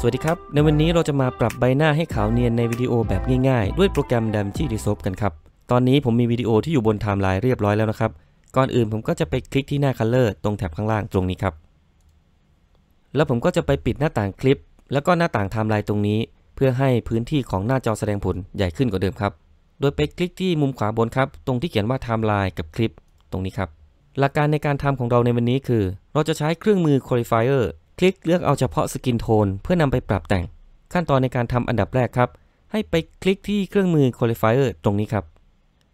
สวัสดีครับในวันนี้เราจะมาปรับใบหน้าให้ขาวเนียนในวิดีโอแบบง่ายๆ ด้วยโปรแกรม d a ม g ี Resolve กันครับ ตอนนี้ผมมีวิดีโอที่อยู่บนไทม์ไลน์เรียบร้อยแล้วนะครับ ก่อนอื่นผมก็จะไปคลิกที่หน้าคลเลอร์ตรงแถบข้างล่างตรงนี้ครับ แล้วผมก็จะไปปิดหน้าต่างคลิป แล้วก็หน้าต่างไทม์ไลน์ตรงนี้ เพื่อให้พื้นที่ของหน้าจอแสดงผลใหญ่ขึ้นกว่าเดิมครับ โดยไปคลิกที่มุมขวาบนครับ ตรงที่เขียนว่าไทม์ไลน์กับคลิปตรงนี้ครับหลักการในการทำของเราในวันนี้คือเราจะใช้เครื่องมือ Qualifier คลิก เลือกเอาเฉพาะสกินโทน เพื่อนำไปปรับแต่ง ขั้นตอนในการทำอันดับแรกครับให้ไปคลิกที่เครื่องมือ Qualifier ตรงนี้ครับ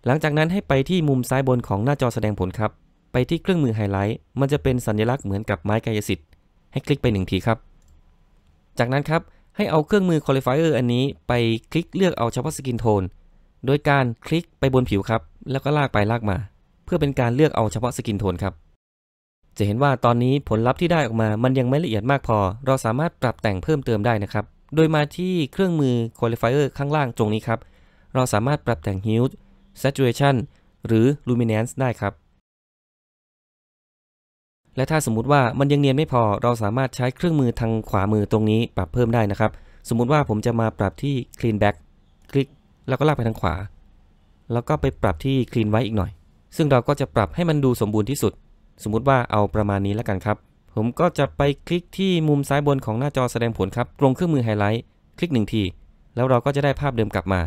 หลังจากนั้นให้ไปที่มุมซ้ายบนของหน้าจอแสดงผลครับไปที่เครื่องมือไฮไลท์มันจะเป็นสัญลักษณ์เหมือนกับไม้กายสิทธิ์ให้คลิกไปหนึ่งทีครับจากนั้นครับ ให้เอาเครื่องมือ Qualifier อันนี้ไปคลิกเลือกเอาเฉพาะสกินโทนโดยการคลิกไปบนผิวครับแล้วก็ลากไปลากมาเพื่อเป็นการเลือกเอาเฉพาะสกินโทนครับจะเห็นว่าตอนนี้ผลลัพธ์ที่ได้ออกมามันยังไม่ละเอียดมากพอ เราสามารถปรับแต่งเพิ่มเติมได้นะครับ โดยมาที่เครื่องมือ Qualifier ข้างล่างตรงนี้ครับเราสามารถปรับแต่ง Hue Saturation หรือ Luminance ได้ครับ และถ้าสมมติว่ามันยังเนียนไม่พอเราสามารถใช้เครื่องมือทางขวามือตรงนี้ ปรับเพิ่มได้นะครับ สมมุติว่าผมจะมาปรับที่ Clean Back คลิกแล้วก็ลากไปทางขวาแล้วก็ไปปรับที่ Clean ไว้อีกหน่อยซึ่งเราก็จะปรับให้มันดูสมบูรณ์ที่สุดสมมุติว่าเอาประมาณนี้แล้วกันครับ ผมก็จะไปคลิกที่มุมซ้ายบนของหน้าจอแสดงผลครับ ตรงเครื่องมือไฮไลท์ คลิกหนึ่งที แล้วเราก็จะได้ภาพเดิมกลับมา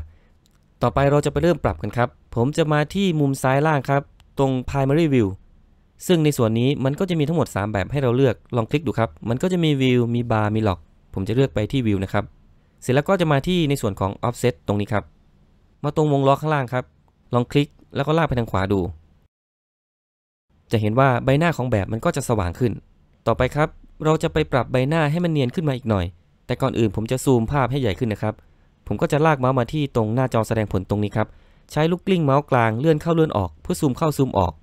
ต่อไปเราจะไปเริ่มปรับกันครับ ผมจะมาที่มุมซ้ายล่างครับ ตรง primary view ซึ่งในส่วนนี้มันก็จะมีทั้งหมด 3 แบบให้เราเลือก ลองคลิกดูครับ มันก็จะมีวิวมีบาร์มี l o อกผมจะเลือกไปที่วิวนะครับ เสร็จแล้วก็จะมาที่ในส่วนของ offset ตรงนี้ครับ มาตรงวงล้อข้างล่างครับ ลองคลิกแล้วก็ลากไปทางขวาดูจะเห็นว่าใบหน้าของแบบมันก็จะสว่างขึ้น ต่อไปครับ เราจะไปปรับใบหน้าให้มันเนียนขึ้นมาอีกหน่อย แต่ก่อนอื่นผมจะซูมภาพให้ใหญ่ขึ้นนะครับ ผมก็จะลากเมาส์มาที่ตรงหน้าจอแสดงผลตรงนี้ครับ ใช้ลูกกลิ้งเมาส์กลางเลื่อนเข้าเลื่อนออกเพื่อซูมเข้าซูมออก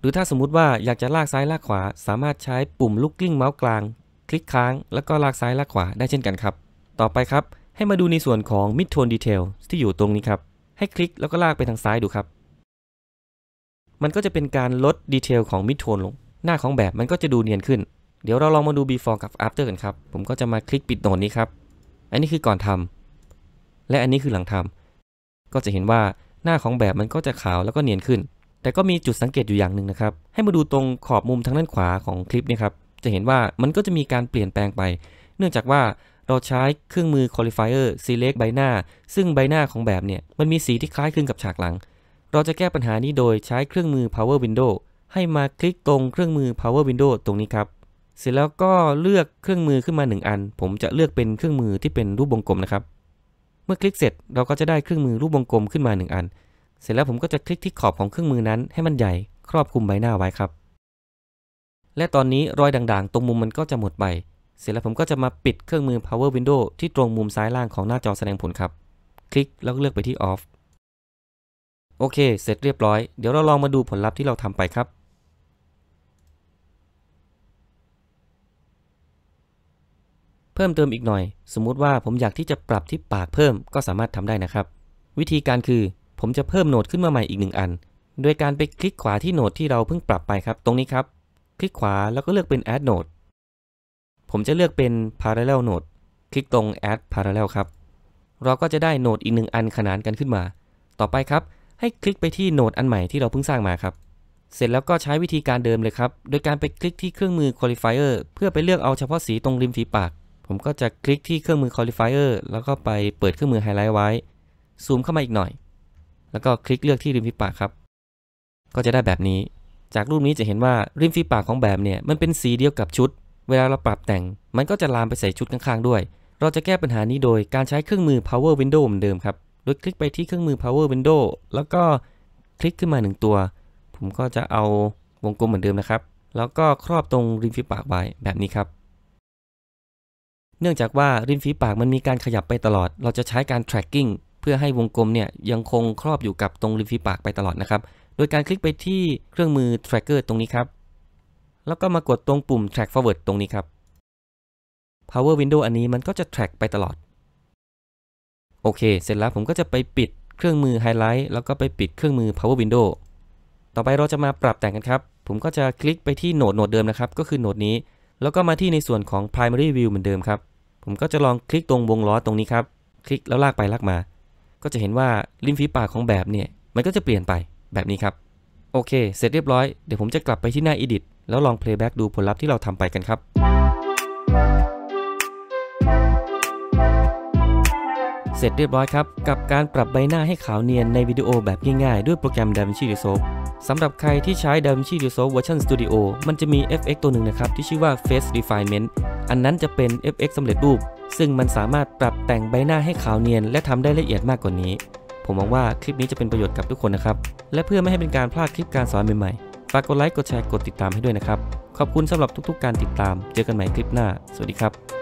หรือถ้าสมมุติว่าอยากจะลากซ้ายลากขวา สามารถใช้ปุ่มลูกกลิ้งเมาส์กลาง คลิกค้างแล้วก็ลากซ้ายลากขวาได้เช่นกันครับ ต่อไปครับให้มาดูในส่วนของ mid tone detail ที่อยู่ตรงนี้ครับให้คลิกแล้วก็ลากไปทางซ้ายดูครับมันก็จะเป็นการลดดีเทลของมิดโทนลง หน้าของแบบมันก็จะดูเนียนขึ้นเดี๋ยวเราลองมาดู before กับ after กันครับผมก็จะมาคลิกปิดโหนดนี้ครับอันนี้คือก่อนทำ และอันนี้คือหลังทำ ก็จะเห็นว่าหน้าของแบบมันก็จะขาวแล้วก็เนียนขึ้น แต่ก็มีจุดสังเกตอยู่อย่างหนึ่งนะครับ ให้มาดูตรงขอบมุมทางด้านขวาของคลิปนี่ครับจะเห็นว่ามันก็จะมีการเปลี่ยนแปลงไป เนื่องจากว่าเราใช้เครื่องมือ qualifier select ใบหน้า ซึ่งใบหน้าของแบบเนี่ยมันมีสีที่คล้ายคลึงกับฉากหลังเราจะแก้ปัญหานี้โดยใช้เครื่องมือ Power Window ให้มาคลิกตรงเครื่องมือ Power Window ตรงนี้ครับ เสร็จแล้วก็เลือกเครื่องมือขึ้นมา 1 อัน ผมจะเลือกเป็นเครื่องมือที่เป็นรูปวงกลมนะครับ เมื่อคลิกเสร็จเราก็จะได้เครื่องมือรูปวงกลมขึ้นมา 1 อัน เสร็จแล้วผมก็จะคลิกที่ขอบของเครื่องมือนั้นให้มันใหญ่ครอบคลุมใบหน้าไว้ครับ และตอนนี้รอยด่างๆ ตรงมุมมันก็จะหมดไป เสร็จแล้วผมก็จะมาปิดเครื่องมือ Power Window ที่ตรงมุมซ้ายล่างของหน้าจอแสดงผลครับ คลิกแล้วเลือกไปที่ Off โอเค เสร็จเรียบร้อย เดี๋ยวเราลองมาดูผลลัพธ์ที่เราทำไปครับ เพิ่มเติมอีกหน่อย สมมุติว่าผมอยากที่จะปรับที่ปากเพิ่ม ก็สามารถทำได้นะครับ วิธีการคือ ผมจะเพิ่มโหนดขึ้นมาใหม่อีกหนึ่งอัน โดยการไปคลิกขวาที่โหนดที่เราเพิ่งปรับไปครับ ตรงนี้ครับ คลิกขวาแล้วก็เลือกเป็น add node ผมจะเลือกเป็น parallel node คลิกตรง add parallel ครับ เราก็จะได้โหนดอีกหนึ่งอันขนานกันขึ้นมา ต่อไปครับให้คลิกไปที่โนดอันใหม่ที่เราเพิ่งสร้างมาครับ เสร็จแล้วก็ใช้วิธีการเดิมเลยครับ โดยการไปคลิกที่เครื่องมือ qualifier เพื่อไปเลือกเอาเฉพาะสีตรงริมฝีปาก ผมก็จะคลิกที่เครื่องมือ qualifier แล้วก็ไปเปิดเครื่องมือไฮไลท์ไว้ซูมเข้ามาอีกหน่อย แล้วก็คลิกเลือกที่ริมฝีปากครับ ก็จะได้แบบนี้ จากรูปนี้จะเห็นว่าริมฝีปากของแบบเนี่ยมันเป็นสีเดียวกับชุดเวลาเราปรับแต่งมันก็จะลามไปใส่ชุดข้างๆ ด้วย เราจะแก้ปัญหานี้โดยการใช้เครื่องมือ power window เหมือนเดิมครับดยคลิกไปที่เครื่องมือ power window แล้วก็คลิกขึ้นมา1ตัว ผมก็จะเอาวงกลมเหมือนเดิมนะครับ แล้วก็ครอบตรงริมฝีปากไว้แบบนี้ครับ เนื่องจากว่าริมฝีปากมันมีการขยับไปตลอด เราจะใช้การ tracking เพื่อให้วงกลมเนี่ยยังคงครอบอยู่กับตรงริมฝีปากไปตลอดนะครับ โดยการคลิกไปที่เครื่องมือ tracker ตรงนี้ครับ แล้วก็มากดตรงปุ่ม track forward ตรงนี้ครับ power window อันนี้มันก็จะ track ไปตลอดโอเค เสร็จแล้วผมก็จะไปปิดเครื่องมือไฮไลท์แล้วก็ไปปิดเครื่องมือ power window ต่อไปเราจะมาปรับแต่งกันครับ ผมก็จะคลิกไปที่โหนดโหนดเดิม นะครับ ก็คือโหนดนี้ แล้วก็มาที่ในส่วนของ primary view เหมือนเดิมครับ ผมก็จะลองคลิกตรงวงล้อตรงนี้ครับ คลิกแล้วลากไปลากมา ก็จะเห็นว่าริมฝีปากของแบบเนี่ย มันก็จะเปลี่ยนไปแบบนี้ครับ โอเค เสร็จเรียบร้อย เดี๋ยวผมจะกลับไปที่หน้า edit แล้วลอง playback ดูผลลัพธ์ที่เราทำไปกันครับเสร็จเรียบร้อยครับกับการปรับใบหน้าให้ขาวเนียนในวิดีโอแบบง่ายๆด้วยโปรแกรม DaVinci Resolve สำหรับใครที่ใช้ DaVinci Resolve Version Studio มันจะมี FX ตัวหนึ่งนะครับที่ชื่อว่า Face Refinement อันนั้นจะเป็น FX สำเร็จรูป ซึ่งมันสามารถปรับแต่งใบหน้าให้ขาวเนียนและทำได้ละเอียดมากกว่านี้ ผมหวังว่าคลิปนี้จะเป็นประโยชน์กับทุกคนนะครับและเพื่อไม่ให้เป็นการพลาดคลิปการสอนใหม่ๆฝากกดไลค์กดแชร์กดติดตามให้ด้วยนะครับขอบคุณสำหรับทุกๆการติดตาม เจอกันใหม่คลิปหน้า สวัสดีครับ